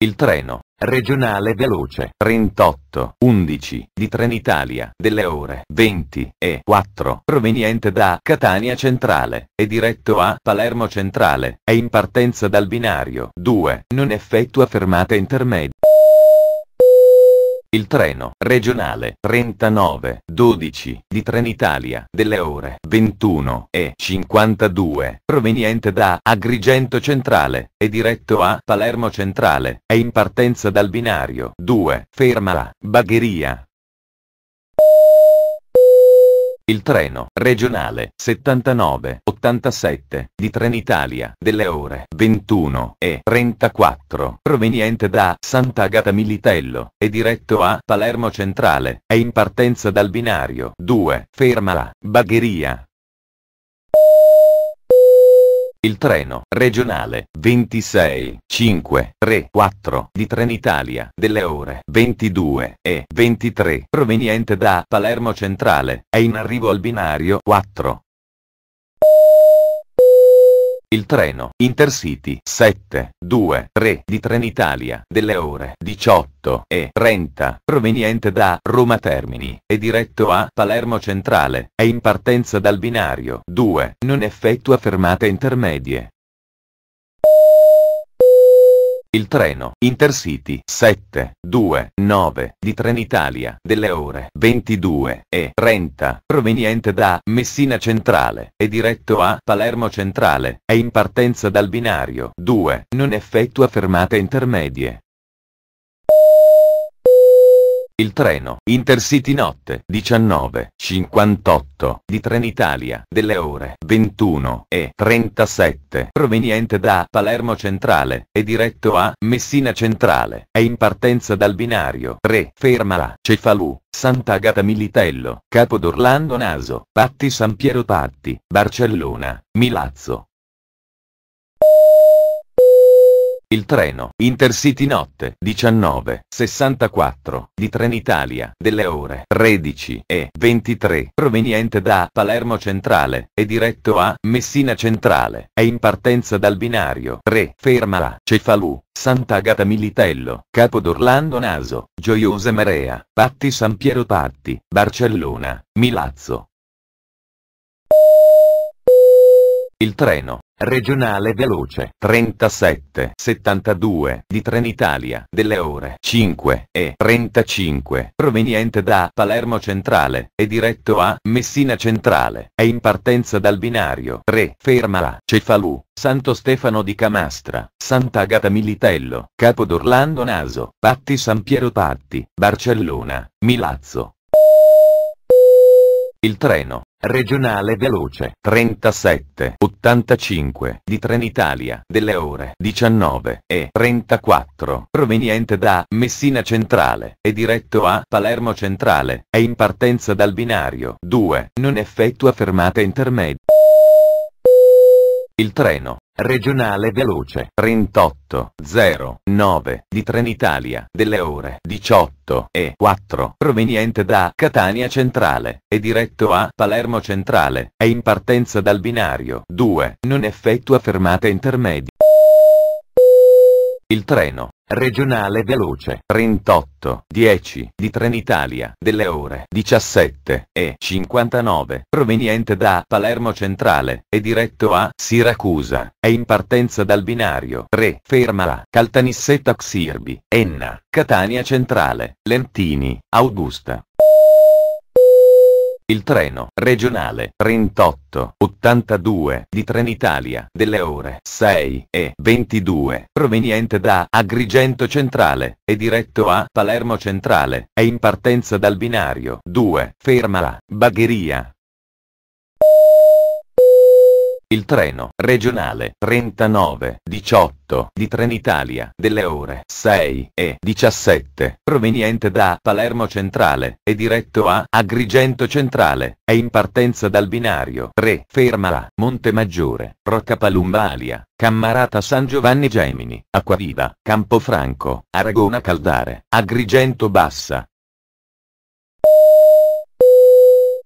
Il treno regionale veloce 38-11 di Trenitalia delle ore 20 e 4 proveniente da Catania Centrale e diretto a Palermo Centrale è in partenza dal binario 2. Non effettua fermate intermedie. Il treno regionale 39-12 di Trenitalia delle ore 21 e 52 proveniente da Agrigento Centrale e diretto a Palermo Centrale è in partenza dal binario 2 ferma a Bagheria il treno regionale 79-87 di Trenitalia delle ore 21 e 34 proveniente da Sant'Agata Militello e diretto a Palermo Centrale è in partenza dal binario 2 ferma a Bagheria il treno regionale 26, 5, 3, 4 di Trenitalia delle ore 22 e 23 proveniente da Palermo Centrale è in arrivo al binario 4 il treno Intercity 7, 2, 3 di Trenitalia delle ore 18 e 30 proveniente da Roma Termini e diretto a Palermo Centrale è in partenza dal binario 2. Non effettua fermate intermedie. Il treno Intercity 7, 2, 9 di Trenitalia delle ore 22 e 30 proveniente da Messina Centrale e diretto a Palermo Centrale è in partenza dal binario 2. Non effettua fermate intermedie. Il treno Intercity notte 19.58 di Trenitalia delle ore 21 e 37 proveniente da Palermo Centrale e diretto a Messina Centrale è in partenza dal binario 3 ferma a Cefalù Sant'Agata Militello, Capo d'Orlando Naso, Patti San Piero Patti, Barcellona, Milazzo, Il treno Intercity notte 19.64 di Trenitalia delle ore 13 e 23 proveniente da Palermo Centrale e diretto a Messina Centrale è in partenza dal binario 3 ferma a Cefalù Sant'Agata Militello, Capo d'Orlando Naso, Gioiosa Marea, Patti San Piero Patti, Barcellona, Milazzo, Il treno regionale veloce 37, 72, di Trenitalia delle ore 5 e 35 proveniente da Palermo Centrale e diretto a Messina Centrale è in partenza dal binario 3 Fermala Cefalù Santo Stefano di Camastra, Sant'Agata Militello, Capo d'Orlando Naso, Patti San Piero Patti, Barcellona, Milazzo. Il treno Regionale veloce 3785 di Trenitalia delle ore 19 e 34 proveniente da Messina Centrale e diretto a Palermo Centrale è in partenza dal binario 2 non effettua fermate intermedie. Il treno Regionale veloce 38.09 di Trenitalia delle ore 18 e 4 proveniente da Catania Centrale e diretto a Palermo Centrale è in partenza dal binario 2 non effettua fermate intermedie il treno regionale veloce 38-10 di Trenitalia delle ore 17 e 59 proveniente da Palermo Centrale è diretto a Siracusa è in partenza dal binario 3 a Caltanissetta Xirbi Enna Catania Centrale Lentini Augusta il treno regionale 3882 di Trenitalia delle ore 6 e 22 proveniente da Agrigento Centrale e diretto a Palermo Centrale è in partenza dal binario 2 ferma a Bagheria il treno regionale 3918 di Trenitalia delle ore 6 e 17, proveniente da Palermo Centrale, e diretto a Agrigento Centrale, è in partenza dal binario 3 Maggiore, Montemaggiore, Palumbalia, Cammarata San Giovanni Gemini, Acquaviva, Campofranco, Aragona Caldare, Agrigento Bassa,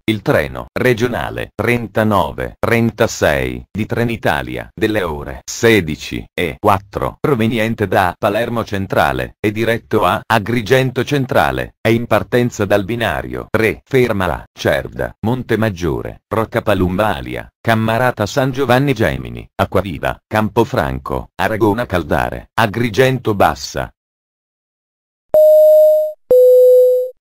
Il treno regionale 39-36 di Trenitalia delle ore 16 e 4 proveniente da Palermo Centrale e diretto a Agrigento Centrale è in partenza dal binario 3 ferma a Cerda, Rocca Palumbalia, Cammarata San Giovanni Gemini, Acquaviva, Campofranco, Aragona Caldare, Agrigento Bassa,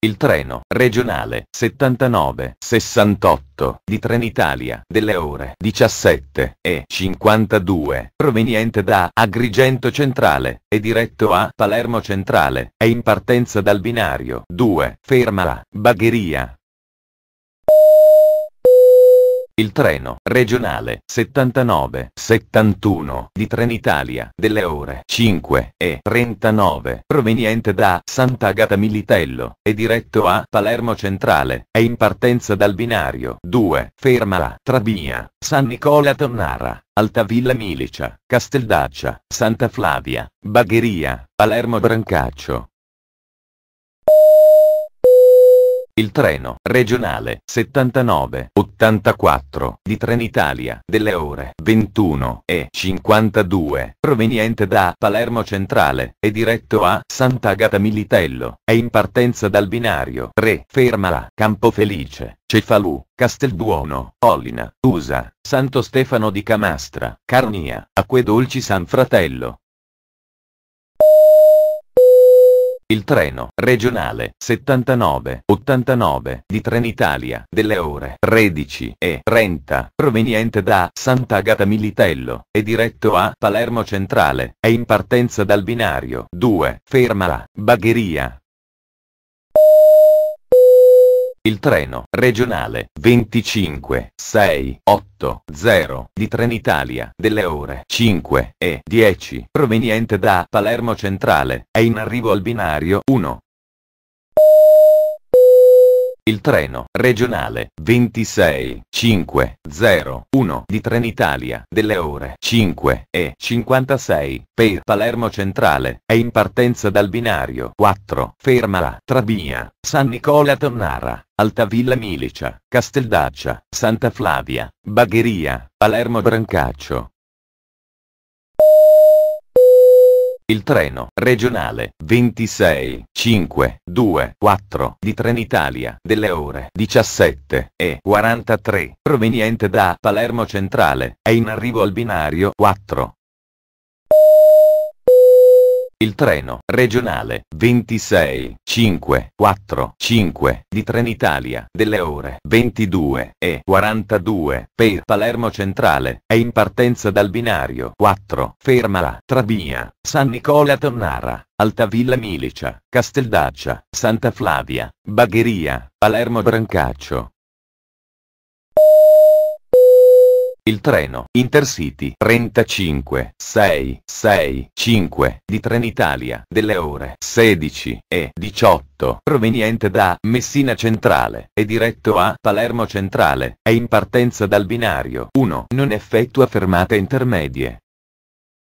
Il treno regionale 79-68 di Trenitalia delle ore 17 e 52 proveniente da Agrigento Centrale e diretto a Palermo Centrale è in partenza dal binario 2 ferma a Bagheria il treno regionale 79-71 di Trenitalia delle ore 5 e 39 proveniente da Sant'Agata Militello e diretto a Palermo Centrale è in partenza dal binario 2 ferma a Trabia, San Nicola Tonnara, Altavilla Milicia, Casteldaccia, Santa Flavia, Bagheria, Palermo Brancaccio, Il treno regionale 79-84 di Trenitalia delle ore 21 e 52 proveniente da Palermo Centrale e diretto a Sant'Agata Militello è in partenza dal binario 3 ferma a Campofelice, Cefalù, Castelduono, Ollina, Usa, Santo Stefano di Camastra, Carnia, Acque Dolci San Fratello, Il treno regionale 79-89 di Trenitalia delle ore 13 e 30 proveniente da Sant'Agata Militello e diretto a Palermo Centrale è in partenza dal binario 2 ferma a Bagheria il treno regionale 25 6 8 0 di Trenitalia delle ore 5 e 10 proveniente da Palermo Centrale è in arrivo al binario 1. Il treno regionale 26 5 0 1 di Trenitalia delle ore 5 e 56 per Palermo Centrale è in partenza dal binario 4 ferma la Trabia, San Nicola Tonnara. Altavilla Milicia, Casteldaccia, Santa Flavia, Bagheria, Palermo Brancaccio. Il treno regionale 26 5 2 4 di Trenitalia delle ore 17 e 43 proveniente da Palermo Centrale è in arrivo al binario 4 il treno regionale 26 5 4 5 di Trenitalia delle ore 22 e 42 per Palermo Centrale è in partenza dal binario 4 ferma fermala Trabia, San Nicola Tonnara, Altavilla Milicia, Casteldaccia, Santa Flavia, Bagheria, Palermo Brancaccio, il treno Intercity 35 6 6 5 di Trenitalia delle ore 16 e 18 proveniente da Messina Centrale e diretto a Palermo Centrale è in partenza dal binario 1 non effettua fermate intermedie